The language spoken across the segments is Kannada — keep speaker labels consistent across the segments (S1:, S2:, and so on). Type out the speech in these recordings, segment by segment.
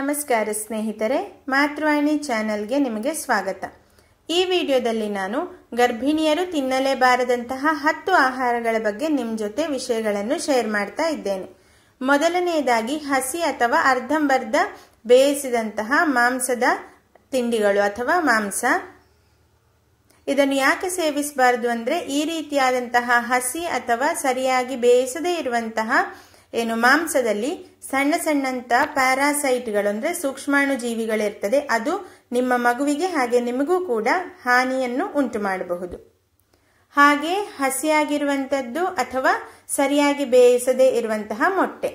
S1: ನಮಸ್ಕಾರ ಸ್ನೇಹಿತರೆ ಮಾತೃವಾಣಿ ಚಾನೆಲ್ಗೆ ನಿಮಗೆ ಸ್ವಾಗತ ಈ ವಿಡಿಯೋದಲ್ಲಿ ನಾನು ಗರ್ಭಿಣಿಯರು ತಿನ್ನಲೇಬಾರದಂತಹ ಹತ್ತು ಆಹಾರಗಳ ಬಗ್ಗೆ ನಿಮ್ಮ ಜೊತೆ ವಿಷಯಗಳನ್ನು ಶೇರ್ ಮಾಡ್ತಾ ಇದ್ದೇನೆ ಮೊದಲನೆಯದಾಗಿ ಹಸಿ ಅಥವಾ ಅರ್ಧಂಬರ್ಧ ಬೇಯಿಸಿದಂತಹ ಮಾಂಸದ ತಿಂಡಿಗಳು ಅಥವಾ ಮಾಂಸ ಇದನ್ನು ಯಾಕೆ ಸೇವಿಸಬಾರದು ಅಂದರೆ ಈ ರೀತಿಯಾದಂತಹ ಹಸಿ ಅಥವಾ ಸರಿಯಾಗಿ ಬೇಯಿಸದೇ ಇರುವಂತಹ ಏನು ಮಾಂಸದಲ್ಲಿ ಸಣ್ಣ ಸಣ್ಣಂತ ಪ್ಯಾರಾಸೈಟ್ಗಳು ಅಂದ್ರೆ ಸೂಕ್ಷ್ಮಾಣು ಜೀವಿಗಳಿರ್ತದೆ ಅದು ನಿಮ್ಮ ಮಗುವಿಗೆ ಹಾಗೆ ನಿಮಗೂ ಕೂಡ ಹಾನಿಯನ್ನು ಉಂಟು ಮಾಡಬಹುದು ಹಾಗೆ ಹಸಿಯಾಗಿರುವಂಥದ್ದು ಅಥವಾ ಸರಿಯಾಗಿ ಬೇಯಿಸದೇ ಇರುವಂತಹ ಮೊಟ್ಟೆ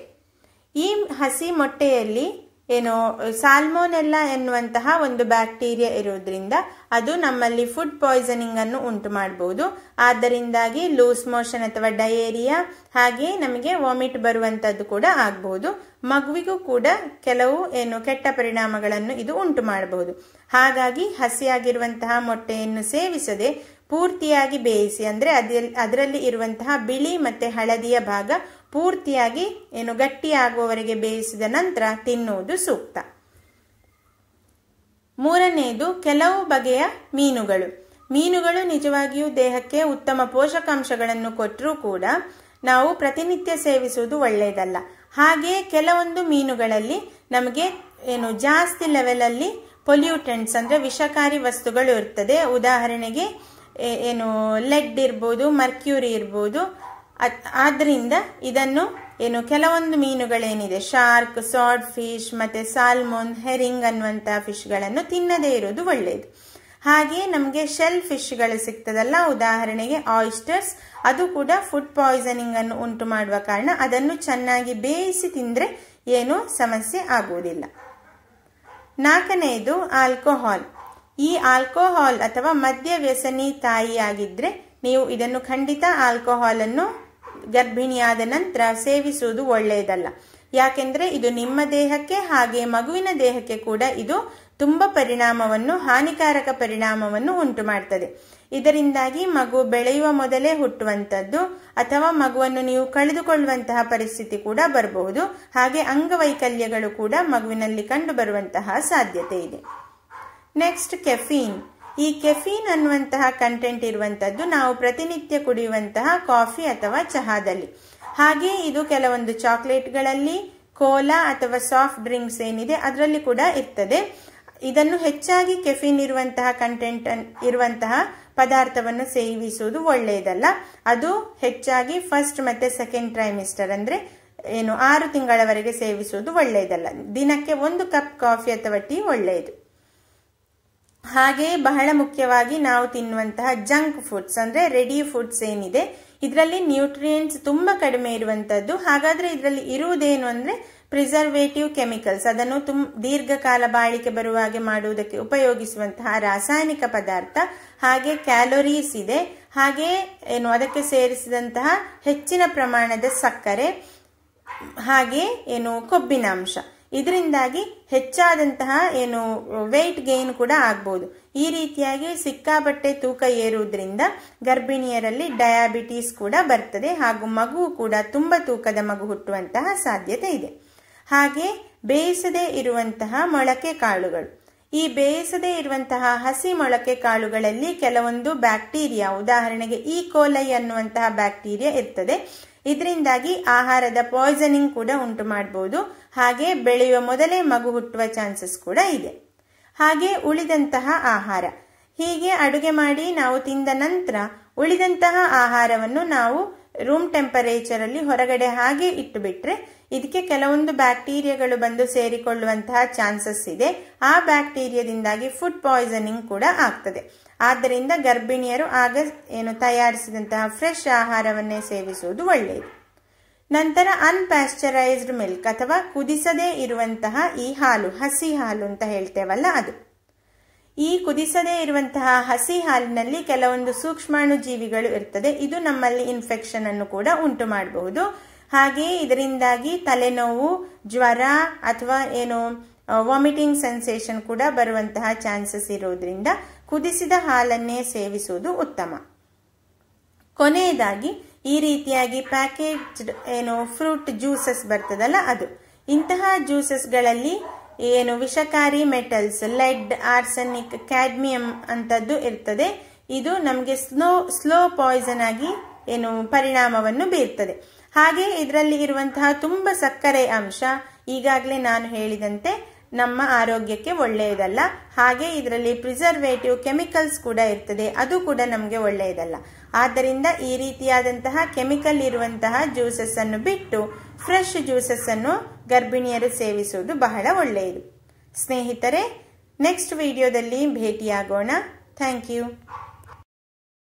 S1: ಈ ಹಸಿ ಮೊಟ್ಟೆಯಲ್ಲಿ ಏನು ಸಾಲ್ಮೋನೆಲ್ಲ ಎನ್ನುವಂತಹ ಒಂದು ಬ್ಯಾಕ್ಟೀರಿಯಾ ಇರೋದ್ರಿಂದ ಅದು ನಮ್ಮಲ್ಲಿ ಫುಡ್ ಪಾಯ್ಸನಿಂಗ್ ಅನ್ನು ಉಂಟು ಮಾಡಬಹುದು ಆದ್ದರಿಂದಾಗಿ ಲೂಸ್ ಮೋಷನ್ ಅಥವಾ ಡಯೇರಿಯಾ ಹಾಗೆ ನಮಗೆ ವಾಮಿಟ್ ಬರುವಂತದ್ದು ಕೂಡ ಆಗಬಹುದು ಮಗುವಿಗೂ ಕೂಡ ಕೆಲವು ಏನು ಕೆಟ್ಟ ಪರಿಣಾಮಗಳನ್ನು ಇದು ಉಂಟು ಮಾಡಬಹುದು ಹಾಗಾಗಿ ಹಸಿಯಾಗಿರುವಂತಹ ಮೊಟ್ಟೆಯನ್ನು ಸೇವಿಸದೆ ಪೂರ್ತಿಯಾಗಿ ಬೇಯಿಸಿ ಅಂದ್ರೆ ಅದರಲ್ಲಿ ಇರುವಂತಹ ಬಿಳಿ ಮತ್ತೆ ಹಳದಿಯ ಭಾಗ ಪೂರ್ತಿಯಾಗಿ ಏನು ಗಟ್ಟಿಯಾಗುವವರೆಗೆ ಬೇಯಿಸಿದ ನಂತರ ತಿನ್ನುವುದು ಸೂಕ್ತ ಮೂರನೆಯದು ಕೆಲವು ಬಗೆಯ ಮೀನುಗಳು ಮೀನುಗಳು ನಿಜವಾಗಿಯೂ ದೇಹಕ್ಕೆ ಉತ್ತಮ ಪೋಷಕಾಂಶಗಳನ್ನು ಕೊಟ್ಟರೂ ಕೂಡ ನಾವು ಪ್ರತಿನಿತ್ಯ ಸೇವಿಸುವುದು ಒಳ್ಳೆಯದಲ್ಲ ಹಾಗೆ ಕೆಲವೊಂದು ಮೀನುಗಳಲ್ಲಿ ನಮಗೆ ಏನು ಜಾಸ್ತಿ ಲೆವೆಲಲ್ಲಿ ಪೊಲ್ಯೂಟೆಂಟ್ಸ್ ಅಂದರೆ ವಿಷಕಾರಿ ವಸ್ತುಗಳು ಇರ್ತದೆ ಉದಾಹರಣೆಗೆ ಏನು ಲೆಡ್ ಇರ್ಬೋದು ಮರ್ಕ್ಯೂರಿ ಇರ್ಬೋದು ಆದ್ದರಿಂದ ಇದನ್ನು ಏನು ಕೆಲವೊಂದು ಮೀನುಗಳೇನಿದೆ ಶಾರ್ಕ್ ಸಾಲ್ಟ್ ಫಿಶ್ ಮತ್ತು ಸಾಲ್ಮೋನ್ ಹೆರಿಂಗ್ ಅನ್ನುವಂಥ ಫಿಶ್ಗಳನ್ನು ತಿನ್ನದೇ ಇರೋದು ಒಳ್ಳೆಯದು ಹಾಗೆಯೇ ನಮಗೆ ಶೆಲ್ ಫಿಶ್ಗಳು ಸಿಗ್ತದಲ್ಲ ಉದಾಹರಣೆಗೆ ಆಯಿಸ್ಟರ್ಸ್ ಅದು ಕೂಡ ಫುಡ್ ಪಾಯ್ಸನಿಂಗ್ ಅನ್ನು ಉಂಟು ಮಾಡುವ ಕಾರಣ ಅದನ್ನು ಚೆನ್ನಾಗಿ ಬೇಯಿಸಿ ತಿಂದರೆ ಏನು ಸಮಸ್ಯೆ ಆಗುವುದಿಲ್ಲ ನಾಲ್ಕನೆಯದು ಆಲ್ಕೋಹಾಲ್ ಈ ಆಲ್ಕೋಹಾಲ್ ಅಥವಾ ಮದ್ಯ ವ್ಯಸನಿ ತಾಯಿಯಾಗಿದ್ದರೆ ನೀವು ಇದನ್ನು ಖಂಡಿತ ಆಲ್ಕೋಹಾಲ್ ಅನ್ನು ಗರ್ಭಿಣಿಯಾದ ನಂತರ ಸೇವಿಸುವುದು ಒಳ್ಳೆಯದಲ್ಲ ಯಾಕೆಂದರೆ ಇದು ನಿಮ್ಮ ದೇಹಕ್ಕೆ ಹಾಗೆ ಮಗುವಿನ ದೇಹಕ್ಕೆ ಕೂಡ ಇದು ತುಂಬ ಪರಿಣಾಮವನ್ನು ಹಾನಿಕಾರಕ ಪರಿಣಾಮವನ್ನು ಉಂಟು ಮಾಡ್ತದೆ ಇದರಿಂದಾಗಿ ಮಗು ಬೆಳೆಯುವ ಮೊದಲೇ ಹುಟ್ಟುವಂಥದ್ದು ಅಥವಾ ಮಗುವನ್ನು ನೀವು ಕಳೆದುಕೊಳ್ಳುವಂತಹ ಪರಿಸ್ಥಿತಿ ಕೂಡ ಬರಬಹುದು ಹಾಗೆ ಅಂಗವೈಕಲ್ಯಗಳು ಕೂಡ ಮಗುವಿನಲ್ಲಿ ಕಂಡು ಬರುವಂತಹ ಸಾಧ್ಯತೆ ಇದೆ ನೆಕ್ಸ್ಟ್ ಕೆಫೀನ್ ಈ ಕೆಫೀನ್ ಅನ್ನುವಂತಹ ಕಂಟೆಂಟ್ ಇರುವಂತಹದ್ದು ನಾವು ಪ್ರತಿನಿತ್ಯ ಕುಡಿಯುವಂತಹ ಕಾಫಿ ಅಥವಾ ಚಹಾದಲ್ಲಿ ಹಾಗೆ ಇದು ಕೆಲವೊಂದು ಚಾಕ್ಲೇಟ್ಗಳಲ್ಲಿ ಕೋಲಾ ಅಥವಾ ಸಾಫ್ಟ್ ಡ್ರಿಂಕ್ಸ್ ಏನಿದೆ ಅದರಲ್ಲಿ ಕೂಡ ಇರ್ತದೆ ಇದನ್ನು ಹೆಚ್ಚಾಗಿ ಕೆಫೀನ್ ಇರುವಂತಹ ಕಂಟೆಂಟ್ ಇರುವಂತಹ ಪದಾರ್ಥವನ್ನು ಸೇವಿಸುವುದು ಒಳ್ಳೆಯದಲ್ಲ ಅದು ಹೆಚ್ಚಾಗಿ ಫಸ್ಟ್ ಮತ್ತೆ ಸೆಕೆಂಡ್ ಟ್ರೈಮಿಸ್ಟರ್ ಅಂದರೆ ಏನು ಆರು ತಿಂಗಳವರೆಗೆ ಸೇವಿಸುವುದು ಒಳ್ಳೆಯದಲ್ಲ ದಿನಕ್ಕೆ ಒಂದು ಕಪ್ ಕಾಫಿ ಅಥವಾ ಟೀ ಒಳ್ಳೆಯದು ಹಾಗೆಯೇ ಬಹಳ ಮುಖ್ಯವಾಗಿ ನಾವು ತಿನ್ನುವಂತಹ ಜಂಕ್ ಫುಡ್ಸ್ ಅಂದ್ರೆ ರೆಡಿ ಫುಡ್ಸ್ ಏನಿದೆ ಇದರಲ್ಲಿ ನ್ಯೂಟ್ರಿಯೆಂಟ್ಸ್ ತುಂಬಾ ಕಡಿಮೆ ಇರುವಂತದ್ದು ಹಾಗಾದ್ರೆ ಇದರಲ್ಲಿ ಇರುವುದೇನು ಅಂದ್ರೆ ಪ್ರಿಸರ್ವೇಟಿವ್ ಕೆಮಿಕಲ್ಸ್ ಅದನ್ನು ತುಮ್ ದೀರ್ಘಕಾಲ ಬಾಳಿಕೆ ಬರುವ ಹಾಗೆ ಮಾಡುವುದಕ್ಕೆ ಉಪಯೋಗಿಸುವಂತಹ ರಾಸಾಯನಿಕ ಪದಾರ್ಥ ಹಾಗೆ ಕ್ಯಾಲೋರೀಸ್ ಇದೆ ಹಾಗೆ ಏನು ಅದಕ್ಕೆ ಸೇರಿಸಿದಂತಹ ಹೆಚ್ಚಿನ ಪ್ರಮಾಣದ ಸಕ್ಕರೆ ಹಾಗೆ ಏನು ಕೊಬ್ಬಿನಾಂಶ ಇದರಿಂದಾಗಿ ಹೆಚ್ಚಾದಂತಹ ಏನು ವೆಯ್ಟ್ ಗೇನ್ ಕೂಡ ಆಗ್ಬೋದು ಈ ರೀತಿಯಾಗಿ ಸಿಕ್ಕಾಪಟ್ಟೆ ತೂಕ ಏರುವುದರಿಂದ ಗರ್ಭಿಣಿಯರಲ್ಲಿ ಡಯಾಬಿಟೀಸ್ ಕೂಡ ಬರ್ತದೆ ಹಾಗೂ ಮಗು ಕೂಡ ತುಂಬ ತೂಕದ ಮಗು ಹುಟ್ಟುವಂತಹ ಸಾಧ್ಯತೆ ಇದೆ ಹಾಗೆ ಬೇಯಿಸದೇ ಇರುವಂತಹ ಮೊಳಕೆ ಕಾಳುಗಳು ಈ ಬೇಯಿಸದೇ ಇರುವಂತಹ ಹಸಿ ಮೊಳಕೆ ಕಾಳುಗಳಲ್ಲಿ ಕೆಲವೊಂದು ಬ್ಯಾಕ್ಟೀರಿಯಾ ಉದಾಹರಣೆಗೆ ಈ e. ಕೋಲೈ ಅನ್ನುವಂತಹ ಬ್ಯಾಕ್ಟೀರಿಯಾ ಇರ್ತದೆ ಇದರಿಂದಾಗಿ ಆಹಾರದ ಪಾಯ್ಸನಿಂಗ್ ಕೂಡ ಉಂಟು ಮಾಡಬಹುದು ಹಾಗೆ ಬೆಳೆಯುವ ಮೊದಲೇ ಮಗು ಹುಟ್ಟುವ ಚಾನ್ಸಸ್ ಕೂಡ ಇದೆ ಹಾಗೆ ಉಳಿದಂತಹ ಆಹಾರ ಹೀಗೆ ಅಡುಗೆ ಮಾಡಿ ನಾವು ತಿಂದ ನಂತರ ಉಳಿದಂತಹ ಆಹಾರವನ್ನು ನಾವು ರೂಮ್ ಟೆಂಪರೇಚರ್ ಅಲ್ಲಿ ಹೊರಗಡೆ ಹಾಗೆ ಇಟ್ಟು ಬಿಟ್ರೆ ಇದಕ್ಕೆ ಕೆಲವೊಂದು ಬ್ಯಾಕ್ಟೀರಿಯಾಗಳು ಬಂದು ಸೇರಿಕೊಳ್ಳುವಂತಹ ಚಾನ್ಸಸ್ ಇದೆ ಆ ಬ್ಯಾಕ್ಟೀರಿಯಾದಿಂದಾಗಿ ಫುಡ್ ಪಾಯ್ಸನಿಂಗ್ ಕೂಡ ಆಗ್ತದೆ ಆದ್ದರಿಂದ ಗರ್ಭಿಣಿಯರು ಆಗ ಏನು ತಯಾರಿಸಿದಂತಹ ಫ್ರೆಶ್ ಆಹಾರವನ್ನೇ ಸೇವಿಸುವುದು ಒಳ್ಳೆಯದು ನಂತರ ಅನ್ಪ್ಯಾಶ್ಚರೈಸ್ಡ್ ಮಿಲ್ಕ್ ಅಥವಾ ಕುದಿಸದೇ ಇರುವಂತಹ ಈ ಹಾಲು ಹಸಿ ಹಾಲು ಅಂತ ಹೇಳ್ತೇವಲ್ಲ ಅದು ಈ ಕುದಿಸದೇ ಇರುವಂತಹ ಹಸಿ ಹಾಲಿನಲ್ಲಿ ಕೆಲವೊಂದು ಸೂಕ್ಷ್ಮಾಣು ಜೀವಿಗಳು ಇರ್ತದೆ ಇದು ನಮ್ಮಲ್ಲಿ ಇನ್ಫೆಕ್ಷನ್ ಅನ್ನು ಕೂಡ ಉಂಟು ಮಾಡಬಹುದು ಹಾಗೆಯೇ ಇದರಿಂದಾಗಿ ತಲೆನೋವು ಜ್ವರ ಅಥವಾ ಏನು ವಾಮಿಟಿಂಗ್ ಸೆನ್ಸೇಷನ್ ಕೂಡ ಬರುವಂತಹ ಚಾನ್ಸಸ್ ಇರೋದ್ರಿಂದ ಕುದಿಸಿದ ಹಾಲನ್ನೇ ಸೇವಿಸುವುದು ಉತ್ತಮ ಕೊನೆಯದಾಗಿ ಈ ರೀತಿಯಾಗಿ ಪ್ಯಾಕೇಜ್ಡ್ ಏನು ಫ್ರೂಟ್ ಜ್ಯೂಸಸ್ ಬರ್ತದಲ್ಲ ಅದು ಇಂತಹ ಜ್ಯೂಸಸ್ಗಳಲ್ಲಿ ಏನು ವಿಷಕಾರಿ ಮೆಟಲ್ಸ್ ಲೆಡ್ ಆರ್ಸನಿಕ್ ಕ್ಯಾಡ್ಮಿಯಂ ಅಂತದ್ದು ಇರ್ತದೆ ಇದು ನಮಗೆ ಸ್ಲೋ ಸ್ಲೋ ಪಾಯ್ಸನ್ ಆಗಿ ಏನು ಪರಿಣಾಮವನ್ನು ಬೀರ್ತದೆ ಹಾಗೆ ಇದರಲ್ಲಿ ಇರುವಂತಹ ತುಂಬ ಸಕ್ಕರೆ ಅಂಶ ಈಗಾಗಲೇ ನಾನು ಹೇಳಿದಂತೆ ನಮ್ಮ ಆರೋಗ್ಯಕ್ಕೆ ಒಳ್ಳೆಯದಲ್ಲ ಹಾಗೆ ಇದರಲ್ಲಿ ಪ್ರಿಸರ್ವೇಟಿವ್ ಕೆಮಿಕಲ್ಸ್ ಕೂಡ ಇರ್ತದೆ ಅದು ಕೂಡ ನಮಗೆ ಒಳ್ಳೆಯದಲ್ಲ ಆದ್ದರಿಂದ ಈ ರೀತಿಯಾದಂತಹ ಕೆಮಿಕಲ್ ಇರುವಂತಹ ಜ್ಯೂಸಸ್ ಅನ್ನು ಬಿಟ್ಟು ಫ್ರೆಶ್ ಜ್ಯೂಸಸ್ ಅನ್ನು ಗರ್ಭಿಣಿಯರು ಸೇವಿಸುವುದು ಬಹಳ ಒಳ್ಳೆಯದು ಸ್ನೇಹಿತರೆ ನೆಕ್ಸ್ಟ್ ವಿಡಿಯೋದಲ್ಲಿ ಭೇಟಿಯಾಗೋಣ ಥ್ಯಾಂಕ್ ಯು